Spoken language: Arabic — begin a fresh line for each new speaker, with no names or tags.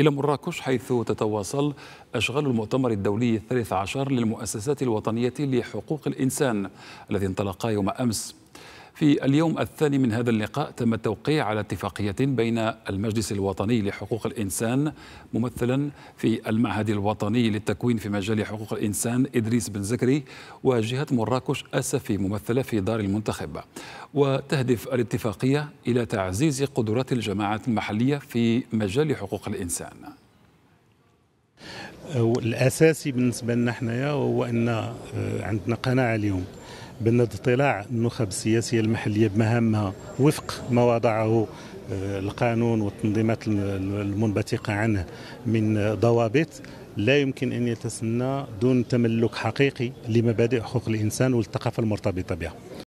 إلى مراكش حيث تتواصل أشغال المؤتمر الدولي الثالث عشر للمؤسسات الوطنية لحقوق الإنسان الذي انطلق يوم أمس في اليوم الثاني من هذا اللقاء تم التوقيع على اتفاقية بين المجلس الوطني لحقوق الإنسان ممثلا في المعهد الوطني للتكوين في مجال حقوق الإنسان إدريس بن زكري وجهة مراكش أسفي ممثلة في دار المنتخب وتهدف الاتفاقية إلى تعزيز قدرات الجماعات المحلية في مجال حقوق الإنسان
الأساسي بالنسبة لنا حنايا هو أن آه، عندنا قناعة اليوم بأن اطلاع النخب السياسية المحلية بمهامها وفق ما وضعه آه، القانون والتنظيمات المنبثقة عنه من ضوابط لا يمكن أن يتسنى دون تملك حقيقي لمبادئ حقوق الإنسان والثقافة المرتبطة بها